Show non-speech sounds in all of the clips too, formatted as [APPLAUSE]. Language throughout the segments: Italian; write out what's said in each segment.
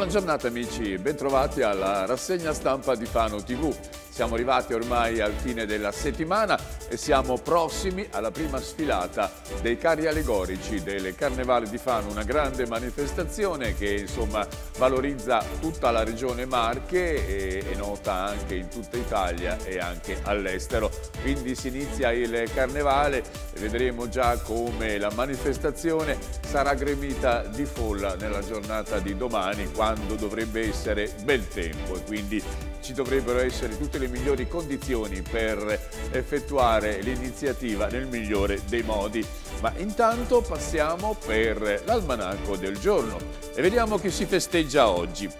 Buona giornata amici, bentrovati alla rassegna stampa di Fano TV. Siamo arrivati ormai al fine della settimana, e siamo prossimi alla prima sfilata dei carri allegorici del Carnevale di Fano, una grande manifestazione che insomma valorizza tutta la regione Marche e è nota anche in tutta Italia e anche all'estero. Quindi si inizia il Carnevale e vedremo già come la manifestazione sarà gremita di folla nella giornata di domani quando dovrebbe essere bel tempo e quindi ci dovrebbero essere tutte le migliori condizioni per effettuare l'iniziativa nel migliore dei modi. Ma intanto passiamo per l'almanacco del giorno e vediamo chi si festeggia oggi.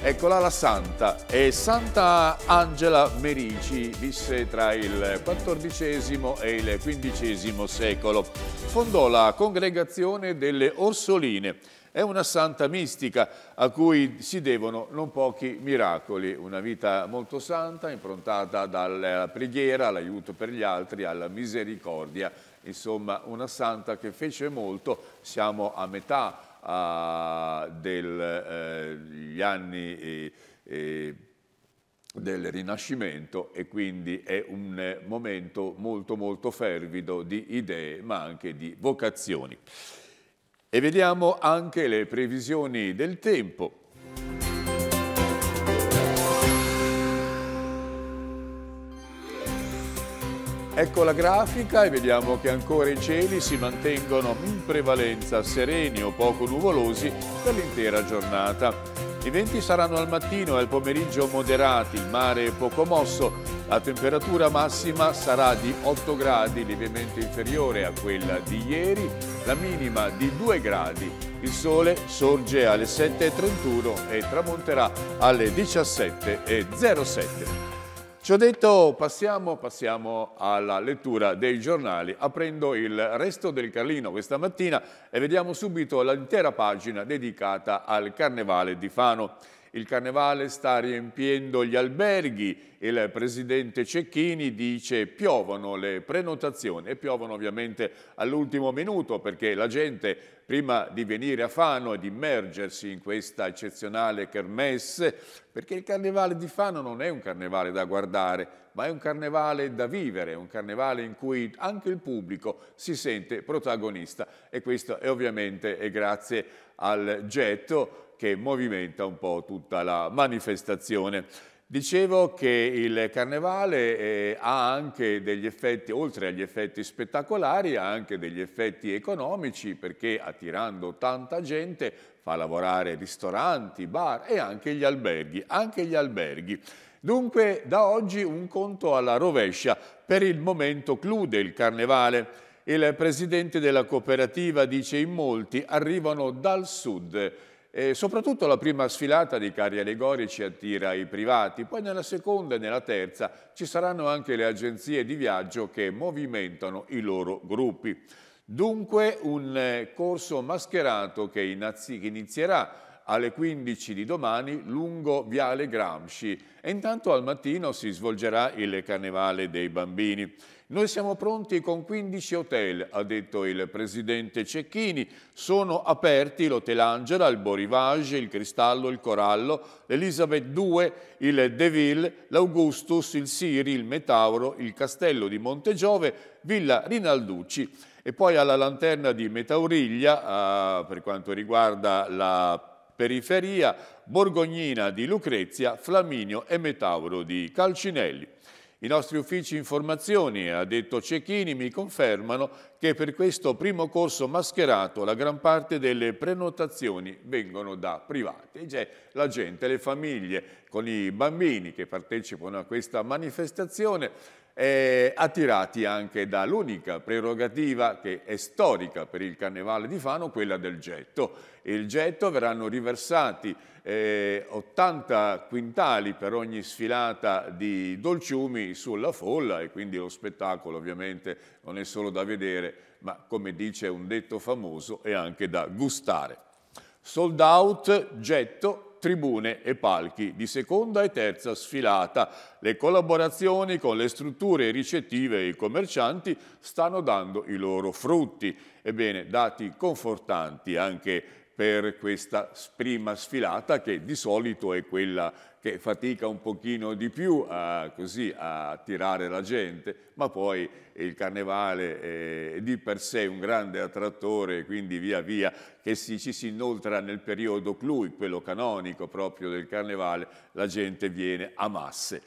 Eccola la santa, è Santa Angela Merici, visse tra il XIV e il XV secolo. Fondò la congregazione delle Orsoline, è una santa mistica a cui si devono non pochi miracoli, una vita molto santa, improntata dalla preghiera, all'aiuto per gli altri, alla misericordia. Insomma, una santa che fece molto, siamo a metà uh, degli eh, anni eh, eh, del Rinascimento e quindi è un momento molto molto fervido di idee ma anche di vocazioni. E vediamo anche le previsioni del tempo. Ecco la grafica e vediamo che ancora i cieli si mantengono in prevalenza sereni o poco nuvolosi per l'intera giornata. I venti saranno al mattino e al pomeriggio moderati, il mare poco mosso, la temperatura massima sarà di 8 gradi, lievemente inferiore a quella di ieri, la minima di 2 gradi. Il sole sorge alle 7.31 e tramonterà alle 17.07. Ci ho detto passiamo, passiamo alla lettura dei giornali, aprendo il resto del Carlino questa mattina e vediamo subito l'intera pagina dedicata al Carnevale di Fano. Il carnevale sta riempiendo gli alberghi, il presidente Cecchini dice piovono le prenotazioni e piovono ovviamente all'ultimo minuto perché la gente prima di venire a Fano e di immergersi in questa eccezionale kermesse, perché il carnevale di Fano non è un carnevale da guardare, ma è un carnevale da vivere, un carnevale in cui anche il pubblico si sente protagonista e questo è ovviamente è grazie al getto che movimenta un po' tutta la manifestazione. Dicevo che il carnevale eh, ha anche degli effetti, oltre agli effetti spettacolari, ha anche degli effetti economici perché attirando tanta gente fa lavorare ristoranti, bar e anche gli alberghi, anche gli alberghi. Dunque da oggi un conto alla rovescia, per il momento clude il carnevale. Il presidente della cooperativa dice in molti arrivano dal sud, e soprattutto la prima sfilata di carri allegorici attira i privati, poi nella seconda e nella terza ci saranno anche le agenzie di viaggio che movimentano i loro gruppi. Dunque un eh, corso mascherato che, inizierà alle 15 di domani lungo Viale Gramsci e intanto al mattino si svolgerà il Carnevale dei Bambini. Noi siamo pronti con 15 hotel, ha detto il presidente Cecchini. Sono aperti l'Hotel Angela, il Borivage, il Cristallo, il Corallo, l'Elisabeth II, il Deville, l'Augustus, il Siri, il Metauro, il Castello di Montegiove, Villa Rinalducci. E poi alla lanterna di Metauriglia, ah, per quanto riguarda la periferia, Borgognina di Lucrezia, Flaminio e Metauro di Calcinelli. I nostri uffici informazioni, ha detto Cecchini, mi confermano che per questo primo corso mascherato la gran parte delle prenotazioni vengono da privati. Cioè la gente, le famiglie con i bambini che partecipano a questa manifestazione eh, attirati anche dall'unica prerogativa che è storica per il Carnevale di Fano, quella del getto. Il getto verranno riversati eh, 80 quintali per ogni sfilata di dolciumi sulla folla e quindi lo spettacolo ovviamente non è solo da vedere, ma come dice un detto famoso è anche da gustare. Sold out, getto tribune e palchi di seconda e terza sfilata. Le collaborazioni con le strutture ricettive e i commercianti stanno dando i loro frutti. Ebbene, dati confortanti anche per questa prima sfilata che di solito è quella che fatica un pochino di più a, così, a attirare la gente, ma poi il carnevale è di per sé un grande attrattore, quindi via via che si, ci si inoltra nel periodo clou, quello canonico proprio del carnevale, la gente viene a masse.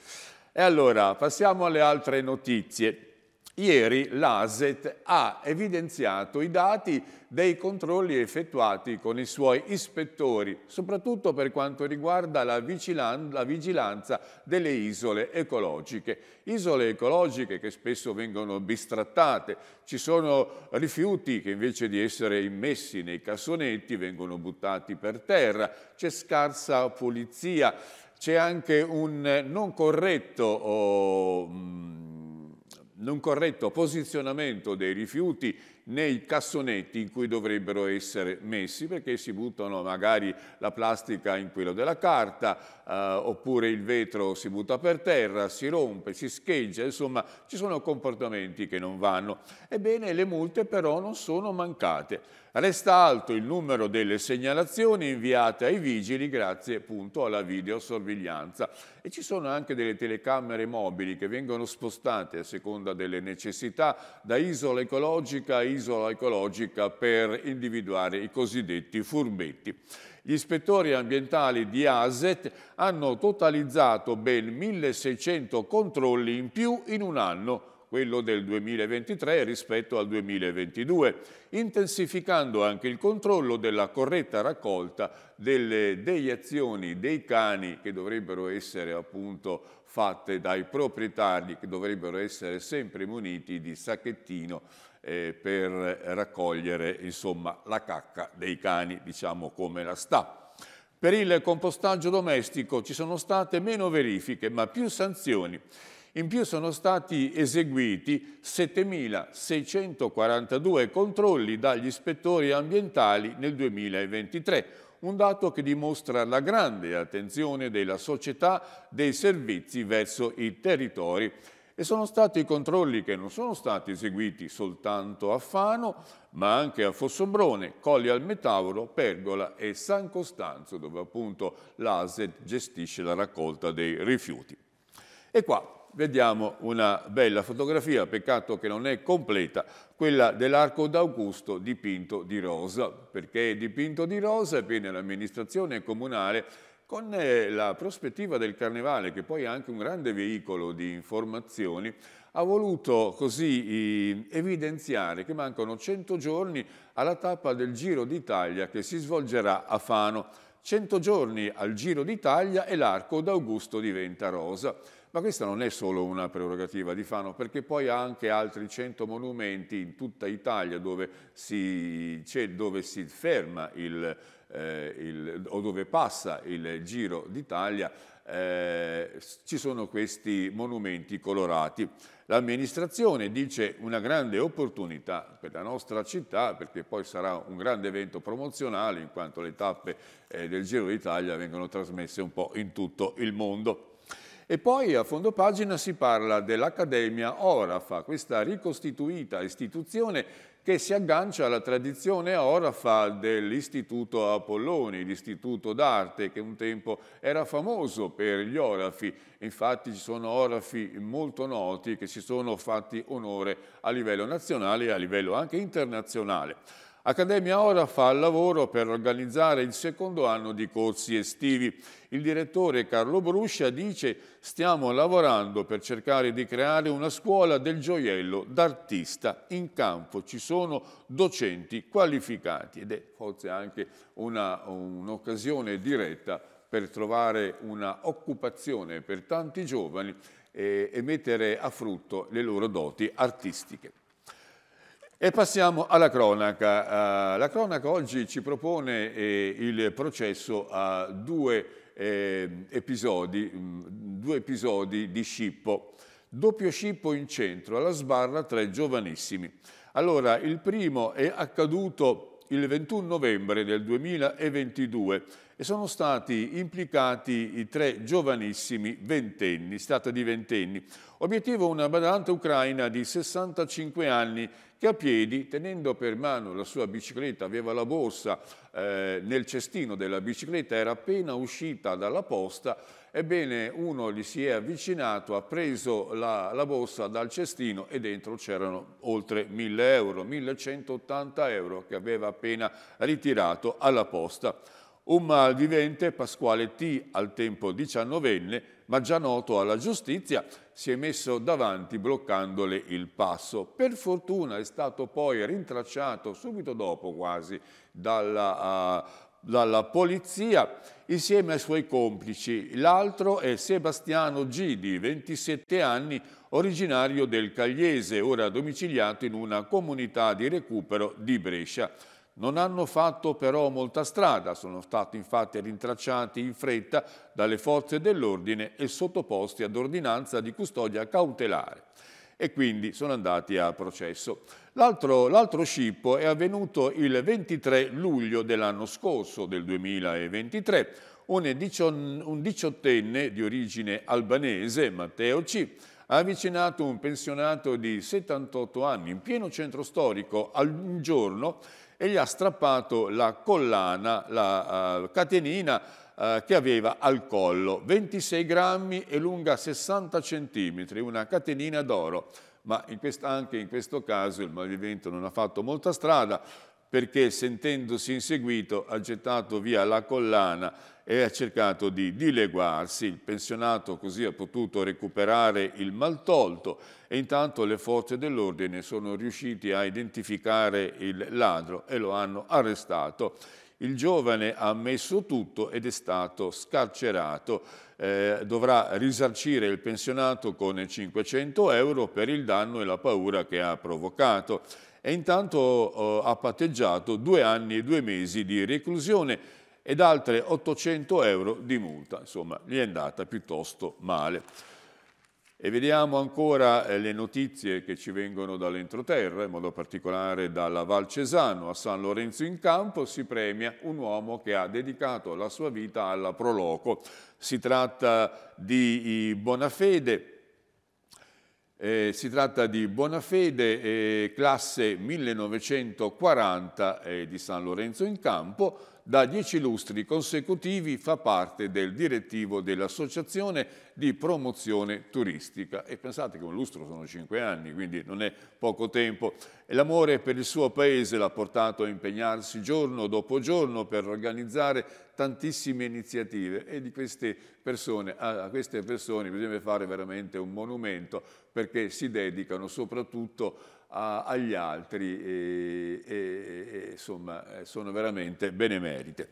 E allora passiamo alle altre notizie. Ieri l'ASET ha evidenziato i dati dei controlli effettuati con i suoi ispettori, soprattutto per quanto riguarda la, vigilanza delle isole ecologiche. Isole ecologiche che spesso vengono bistrattate, ci sono rifiuti che invece di essere immessi nei cassonetti vengono buttati per terra, c'è scarsa pulizia, c'è anche un non corretto... Oh, non corretto posizionamento dei rifiuti nei cassonetti in cui dovrebbero essere messi perché si buttano magari la plastica in quello della carta eh, oppure il vetro si butta per terra, si rompe, si scheggia, insomma ci sono comportamenti che non vanno. Ebbene, le multe però non sono mancate. Resta alto il numero delle segnalazioni inviate ai vigili grazie appunto alla videosorveglianza e ci sono anche delle telecamere mobili che vengono spostate a seconda delle necessità da isola ecologica a isola ecologica per individuare i cosiddetti furbetti. Gli ispettori ambientali di ASET hanno totalizzato ben 1600 controlli in più in un anno, quello del 2023 rispetto al 2022, intensificando anche il controllo della corretta raccolta delle deiezioni dei cani che dovrebbero essere appunto fatte dai proprietari che dovrebbero essere sempre muniti di sacchettino eh, per raccogliere insomma, la cacca dei cani, diciamo come la sta. Per il compostaggio domestico ci sono state meno verifiche ma più sanzioni. In più sono stati eseguiti 7.642 controlli dagli ispettori ambientali nel 2023, un dato che dimostra la grande attenzione della società dei servizi verso i territori e sono stati controlli che non sono stati eseguiti soltanto a Fano, ma anche a Fossombrone, Colli al Metauro, Pergola e San Costanzo, dove appunto l'ASET gestisce la raccolta dei rifiuti. E qua vediamo una bella fotografia, peccato che non è completa, quella dell'arco d'Augusto dipinto di rosa. Perché è dipinto di rosa? Ebbene, l'amministrazione comunale con eh, la prospettiva del carnevale, che poi è anche un grande veicolo di informazioni, ha voluto così evidenziare che mancano 100 giorni alla tappa del Giro d'Italia che si svolgerà a Fano. 100 giorni al Giro d'Italia e l'arco d'Augusto diventa rosa. Ma questa non è solo una prerogativa di Fano, perché poi ha anche altri 100 monumenti in tutta Italia dove si, dove si ferma il, eh, il, o dove passa il Giro d'Italia, eh, ci sono questi monumenti colorati. L'amministrazione dice una grande opportunità per la nostra città, perché poi sarà un grande evento promozionale, in quanto le tappe eh, del Giro d'Italia vengono trasmesse un po' in tutto il mondo. E poi a fondo pagina si parla dell'Accademia Orafa, questa ricostituita istituzione che si aggancia alla tradizione orafa dell'Istituto Apolloni, l'istituto d'arte che un tempo era famoso per gli orafi, infatti ci sono orafi molto noti che si sono fatti onore a livello nazionale e a livello anche internazionale. Accademia Ora fa il lavoro per organizzare il secondo anno di corsi estivi. Il direttore Carlo Bruscia dice stiamo lavorando per cercare di creare una scuola del gioiello d'artista. In campo ci sono docenti qualificati ed è forse anche un'occasione un diretta per trovare una occupazione per tanti giovani e, e mettere a frutto le loro doti artistiche. E passiamo alla cronaca. Eh, la cronaca oggi ci propone eh, il processo a due eh, episodi, mm, due episodi di scippo. Doppio scippo in centro, alla sbarra tre giovanissimi. Allora, il primo è accaduto il 21 novembre del 2022 e sono stati implicati i tre giovanissimi ventenni, stata di ventenni. Obiettivo una badante ucraina di 65 anni che a piedi, tenendo per mano la sua bicicletta, aveva la borsa eh, nel cestino della bicicletta, era appena uscita dalla posta, ebbene uno gli si è avvicinato, ha preso la, la borsa dal cestino e dentro c'erano oltre 1000 euro, 1180 euro che aveva appena ritirato alla posta un malvivente Pasquale T, al tempo diciannovenne, ma già noto alla giustizia, si è messo davanti bloccandole il passo. Per fortuna è stato poi rintracciato subito dopo quasi dalla, uh, dalla polizia insieme ai suoi complici. L'altro è Sebastiano G, di 27 anni, originario del Cagliese, ora domiciliato in una comunità di recupero di Brescia. Non hanno fatto però molta strada, sono stati infatti rintracciati in fretta dalle forze dell'ordine e sottoposti ad ordinanza di custodia cautelare e quindi sono andati a processo. L'altro scippo è avvenuto il 23 luglio dell'anno scorso, del 2023. Un diciottenne di origine albanese, Matteo C., ha avvicinato un pensionato di 78 anni in pieno centro storico al giorno e gli ha strappato la collana, la uh, catenina uh, che aveva al collo, 26 grammi e lunga 60 centimetri, una catenina d'oro. Ma in anche in questo caso il malvivente non ha fatto molta strada perché sentendosi inseguito ha gettato via la collana e ha cercato di dileguarsi, il pensionato così ha potuto recuperare il maltolto e intanto le forze dell'ordine sono riusciti a identificare il ladro e lo hanno arrestato. Il giovane ha ammesso tutto ed è stato scarcerato. Eh, dovrà risarcire il pensionato con 500 euro per il danno e la paura che ha provocato. E intanto eh, ha patteggiato due anni e due mesi di reclusione ed altre 800 euro di multa, insomma gli è andata piuttosto male. E vediamo ancora eh, le notizie che ci vengono dall'entroterra, in modo particolare dalla Val Cesano a San Lorenzo in Campo, si premia un uomo che ha dedicato la sua vita alla Proloco. Si tratta di eh, Bonafede, eh, si tratta di Buonafede, eh, classe 1940 eh, di San Lorenzo in Campo, da dieci lustri consecutivi fa parte del direttivo dell'Associazione di Promozione Turistica. E pensate che un lustro sono cinque anni, quindi non è poco tempo. L'amore per il suo paese l'ha portato a impegnarsi giorno dopo giorno per organizzare tantissime iniziative e di queste persone, a queste persone bisogna fare veramente un monumento perché si dedicano soprattutto a, agli altri e, e, e insomma, eh, sono veramente benemerite.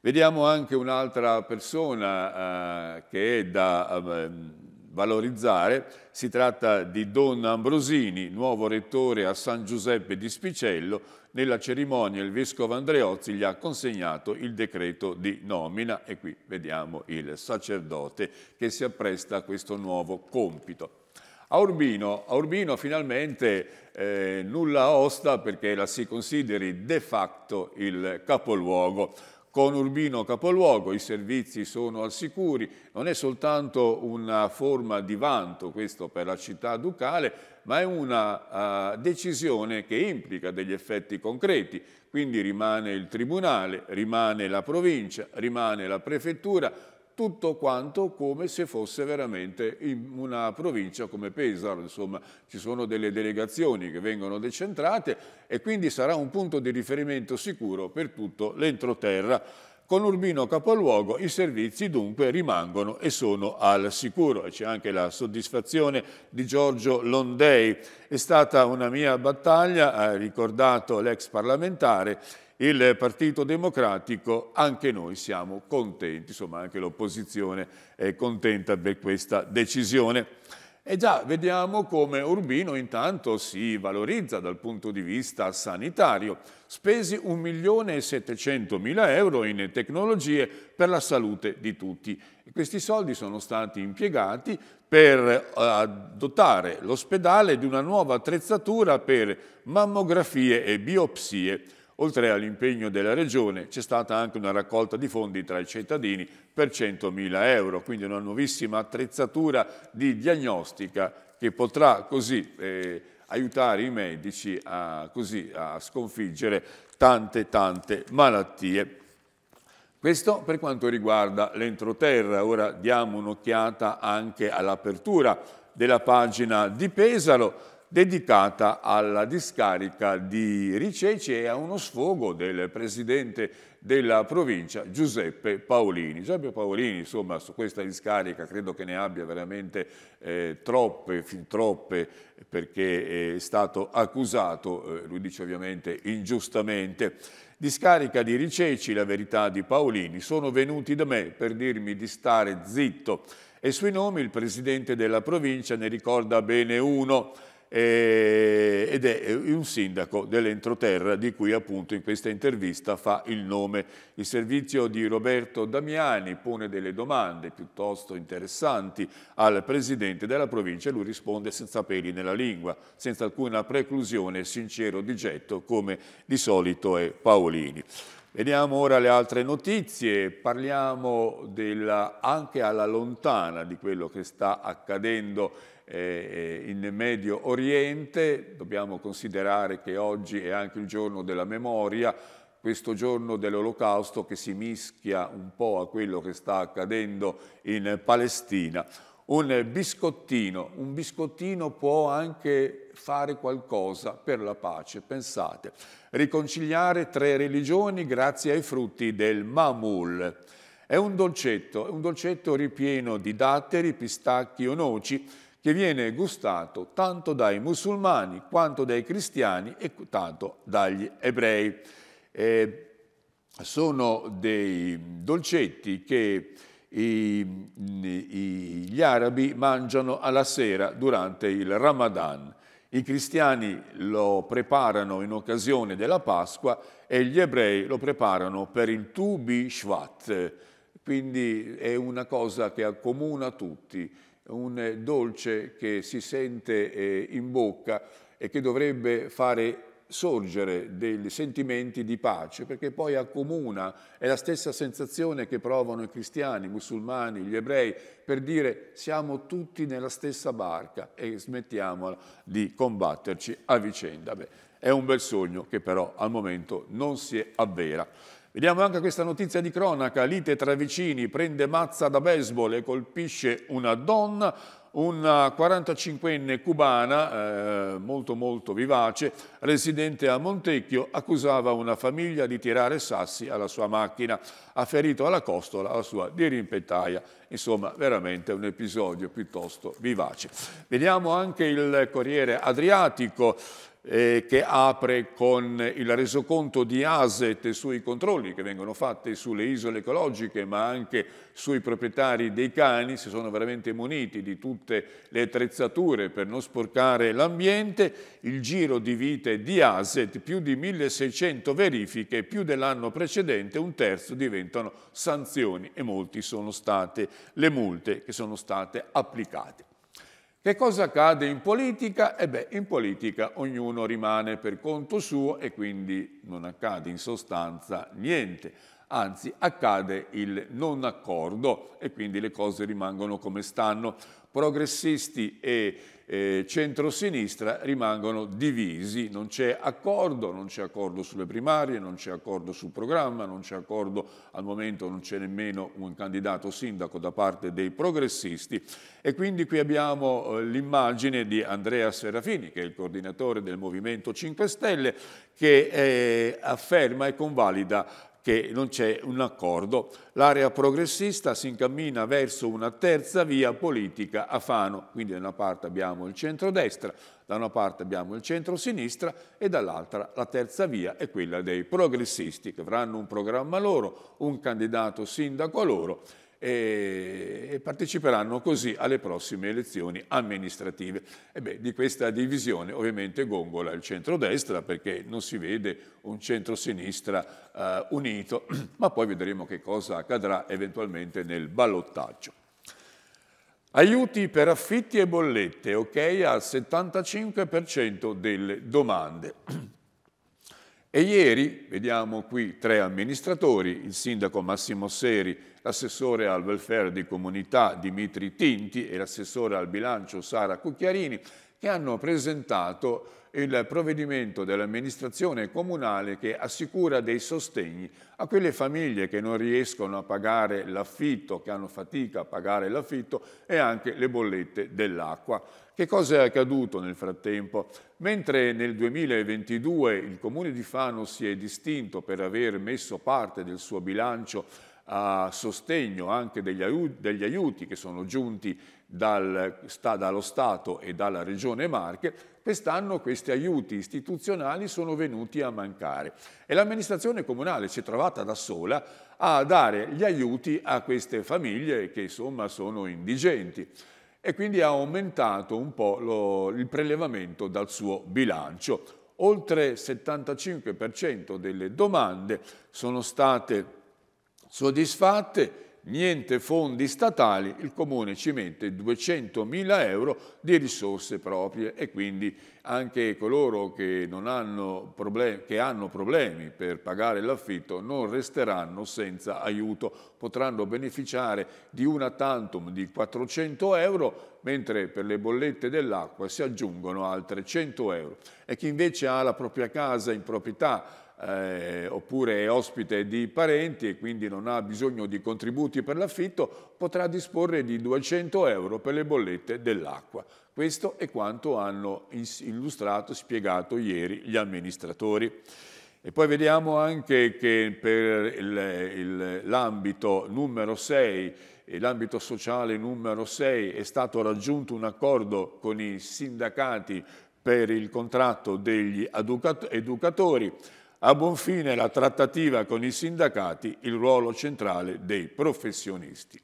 Vediamo anche un'altra persona eh, che è da eh, valorizzare, si tratta di Don Ambrosini, nuovo rettore a San Giuseppe di Spicello, nella cerimonia il vescovo Andreozzi gli ha consegnato il decreto di nomina e qui vediamo il sacerdote che si appresta a questo nuovo compito. A Urbino, a Urbino finalmente eh, nulla osta perché la si consideri de facto il capoluogo con Urbino capoluogo, i servizi sono al sicuri, non è soltanto una forma di vanto questo per la città ducale, ma è una uh, decisione che implica degli effetti concreti, quindi rimane il tribunale, rimane la provincia, rimane la prefettura, tutto quanto come se fosse veramente in una provincia come Pesaro, insomma ci sono delle delegazioni che vengono decentrate e quindi sarà un punto di riferimento sicuro per tutto l'entroterra. Con Urbino capoluogo i servizi dunque rimangono e sono al sicuro. C'è anche la soddisfazione di Giorgio Londei. È stata una mia battaglia, ha ricordato l'ex parlamentare, il Partito Democratico, anche noi siamo contenti, insomma anche l'opposizione è contenta per questa decisione. E già vediamo come Urbino intanto si valorizza dal punto di vista sanitario. Spesi 1.700.000 euro in tecnologie per la salute di tutti. E questi soldi sono stati impiegati per eh, dotare l'ospedale di una nuova attrezzatura per mammografie e biopsie Oltre all'impegno della Regione c'è stata anche una raccolta di fondi tra i cittadini per 100.000 euro, quindi una nuovissima attrezzatura di diagnostica che potrà così eh, aiutare i medici a, così, a sconfiggere tante tante malattie. Questo per quanto riguarda l'entroterra, ora diamo un'occhiata anche all'apertura della pagina di Pesaro dedicata alla discarica di Riceci e a uno sfogo del presidente della provincia Giuseppe Paolini. Giuseppe Paolini insomma su questa discarica credo che ne abbia veramente eh, troppe, fin troppe perché eh, è stato accusato, eh, lui dice ovviamente ingiustamente, discarica di Riceci, la verità di Paolini, sono venuti da me per dirmi di stare zitto e sui nomi il presidente della provincia ne ricorda bene uno, eh, ed è eh, un sindaco dell'entroterra di cui appunto in questa intervista fa il nome. Il servizio di Roberto Damiani pone delle domande piuttosto interessanti al presidente della provincia e lui risponde senza peli nella lingua, senza alcuna preclusione, sincero di getto come di solito è Paolini. Vediamo ora le altre notizie, parliamo della, anche alla lontana di quello che sta accadendo eh, eh, in Medio Oriente, dobbiamo considerare che oggi è anche il giorno della memoria, questo giorno dell'olocausto che si mischia un po' a quello che sta accadendo in Palestina. Un biscottino, un biscottino può anche fare qualcosa per la pace, pensate. Riconciliare tre religioni grazie ai frutti del mamul. È un dolcetto, è un dolcetto ripieno di datteri, pistacchi o noci che viene gustato tanto dai musulmani quanto dai cristiani e tanto dagli ebrei. Eh, sono dei dolcetti che i, i, gli arabi mangiano alla sera durante il Ramadan. I cristiani lo preparano in occasione della Pasqua e gli ebrei lo preparano per il Tubi Shvat. quindi è una cosa che accomuna tutti un eh, dolce che si sente eh, in bocca e che dovrebbe fare sorgere dei sentimenti di pace, perché poi accomuna, è la stessa sensazione che provano i cristiani, i musulmani, gli ebrei, per dire siamo tutti nella stessa barca e smettiamola di combatterci a vicenda. Beh, è un bel sogno che però al momento non si avvera. Vediamo anche questa notizia di cronaca, lite tra vicini, prende mazza da baseball e colpisce una donna, una 45enne cubana, eh, molto molto vivace, residente a Montecchio, accusava una famiglia di tirare sassi alla sua macchina, ha ferito alla costola la sua dirimpettaia. Insomma, veramente un episodio piuttosto vivace. Vediamo anche il Corriere Adriatico, eh, che apre con il resoconto di ASET sui controlli che vengono fatti sulle isole ecologiche ma anche sui proprietari dei cani, si sono veramente muniti di tutte le attrezzature per non sporcare l'ambiente, il giro di vite di ASET, più di 1600 verifiche, più dell'anno precedente, un terzo diventano sanzioni e molti sono state le multe che sono state applicate. Che cosa accade in politica? E eh beh, in politica ognuno rimane per conto suo e quindi non accade in sostanza niente. Anzi, accade il non accordo e quindi le cose rimangono come stanno. Progressisti e eh, centrosinistra rimangono divisi, non c'è accordo, non c'è accordo sulle primarie, non c'è accordo sul programma, non c'è accordo, al momento non c'è nemmeno un candidato sindaco da parte dei progressisti e quindi qui abbiamo eh, l'immagine di Andrea Serafini, che è il coordinatore del Movimento 5 Stelle, che eh, afferma e convalida che non c'è un accordo. L'area progressista si incammina verso una terza via politica a Fano, quindi da una parte abbiamo il centro-destra, da una parte abbiamo il centro-sinistra e dall'altra la terza via è quella dei progressisti che avranno un programma loro, un candidato sindaco loro e, parteciperanno così alle prossime elezioni amministrative. E Beh, di questa divisione ovviamente gongola il centrodestra perché non si vede un centrosinistra eh, unito, [CLEARS THROAT] ma poi vedremo che cosa accadrà eventualmente nel ballottaggio. Aiuti per affitti e bollette, ok, al 75% delle domande. [CLEARS THROAT] E ieri vediamo qui tre amministratori, il sindaco Massimo Seri, l'assessore al welfare di comunità Dimitri Tinti e l'assessore al bilancio Sara Cucchiarini, che hanno presentato il provvedimento dell'amministrazione comunale che assicura dei sostegni a quelle famiglie che non riescono a pagare l'affitto, che hanno fatica a pagare l'affitto e anche le bollette dell'acqua. Che cosa è accaduto nel frattempo? Mentre nel 2022 il Comune di Fano si è distinto per aver messo parte del suo bilancio a sostegno anche degli aiuti, degli aiuti che sono giunti dal, sta, dallo Stato e dalla Regione Marche, Quest'anno questi aiuti istituzionali sono venuti a mancare e l'amministrazione comunale si è trovata da sola a dare gli aiuti a queste famiglie che insomma sono indigenti e quindi ha aumentato un po' lo, il prelevamento dal suo bilancio. Oltre il 75% delle domande sono state soddisfatte niente fondi statali, il comune ci mette 200.000 euro di risorse proprie e quindi anche coloro che hanno, problemi, che, hanno problemi, per pagare l'affitto non resteranno senza aiuto, potranno beneficiare di una tantum di 400 euro mentre per le bollette dell'acqua si aggiungono altre 100 euro e chi invece ha la propria casa in proprietà eh, oppure è ospite di parenti e quindi non ha bisogno di contributi per l'affitto, potrà disporre di 200 euro per le bollette dell'acqua. Questo è quanto hanno illustrato, spiegato ieri gli amministratori. E poi vediamo anche che per l'ambito numero 6 l'ambito sociale numero 6 è stato raggiunto un accordo con i sindacati per il contratto degli educatori a buon fine la trattativa con i sindacati, il ruolo centrale dei professionisti.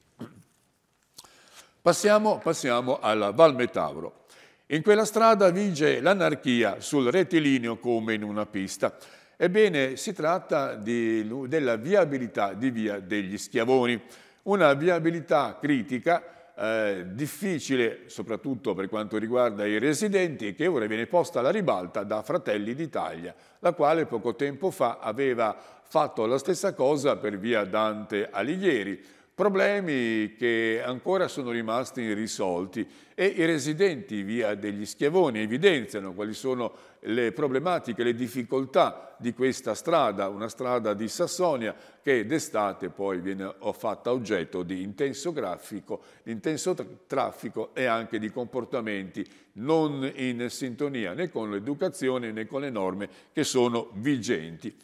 Passiamo, passiamo alla Val Metauro. In quella strada vige l'anarchia sul rettilineo come in una pista. Ebbene, si tratta di, della viabilità di via degli schiavoni, una viabilità critica eh, difficile, soprattutto per quanto riguarda i residenti, che ora viene posta alla ribalta da Fratelli d'Italia, la quale poco tempo fa aveva fatto la stessa cosa per via Dante Alighieri. Problemi che ancora sono rimasti irrisolti e i residenti via degli Schiavoni evidenziano quali sono le problematiche, le difficoltà di questa strada, una strada di Sassonia che d'estate poi viene fatta oggetto di intenso, grafico, intenso traffico e anche di comportamenti non in sintonia né con l'educazione né con le norme che sono vigenti.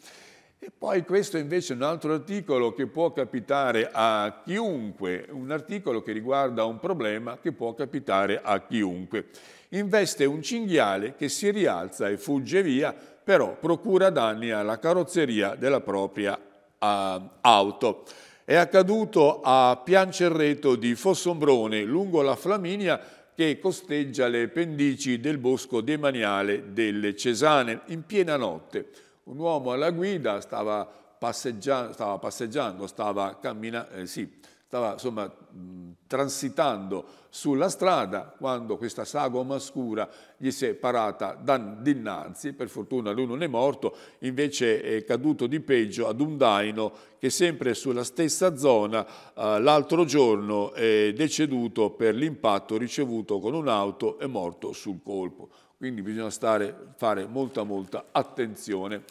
E poi questo invece è un altro articolo che può capitare a chiunque, un articolo che riguarda un problema che può capitare a chiunque. Investe un cinghiale che si rialza e fugge via, però procura danni alla carrozzeria della propria uh, auto. È accaduto a Piancerreto di Fossombrone, lungo la Flaminia, che costeggia le pendici del bosco demaniale delle Cesane, in piena notte un uomo alla guida stava, passeggia stava passeggiando, stava, cammina- eh, sì, stava insomma, mh, transitando sulla strada quando questa sagoma scura gli si è parata da, dinanzi, per fortuna lui non è morto, invece è caduto di peggio ad un daino che sempre sulla stessa zona eh, l'altro giorno è deceduto per l'impatto ricevuto con un'auto e morto sul colpo quindi bisogna stare, fare molta molta attenzione.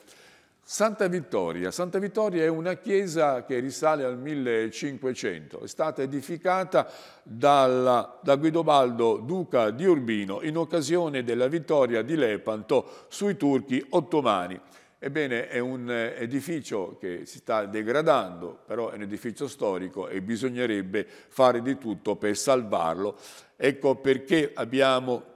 Santa Vittoria. Santa Vittoria è una chiesa che risale al 1500, è stata edificata dalla, da Guidobaldo, duca di Urbino, in occasione della vittoria di Lepanto sui turchi ottomani. Ebbene, è un edificio che si sta degradando, però è un edificio storico e bisognerebbe fare di tutto per salvarlo. Ecco perché abbiamo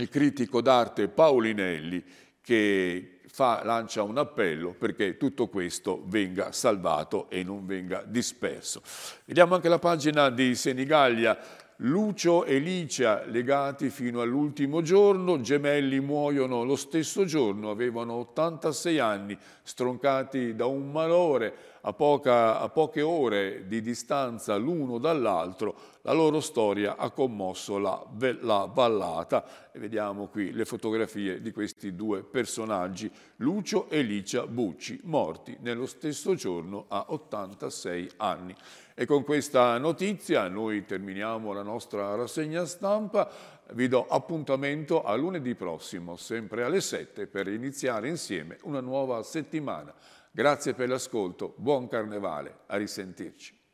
il critico d'arte Paolinelli che fa, lancia un appello perché tutto questo venga salvato e non venga disperso. Vediamo anche la pagina di Senigallia, Lucio e Licia legati fino all'ultimo giorno, gemelli muoiono lo stesso giorno, avevano 86 anni, stroncati da un malore a, poca, a poche ore di distanza l'uno dall'altro, la loro storia ha commosso la, la vallata. E vediamo qui le fotografie di questi due personaggi, Lucio e Licia Bucci, morti nello stesso giorno a 86 anni. E con questa notizia noi terminiamo la nostra rassegna stampa, vi do appuntamento a lunedì prossimo, sempre alle 7, per iniziare insieme una nuova settimana. Grazie per l'ascolto, buon carnevale, a risentirci.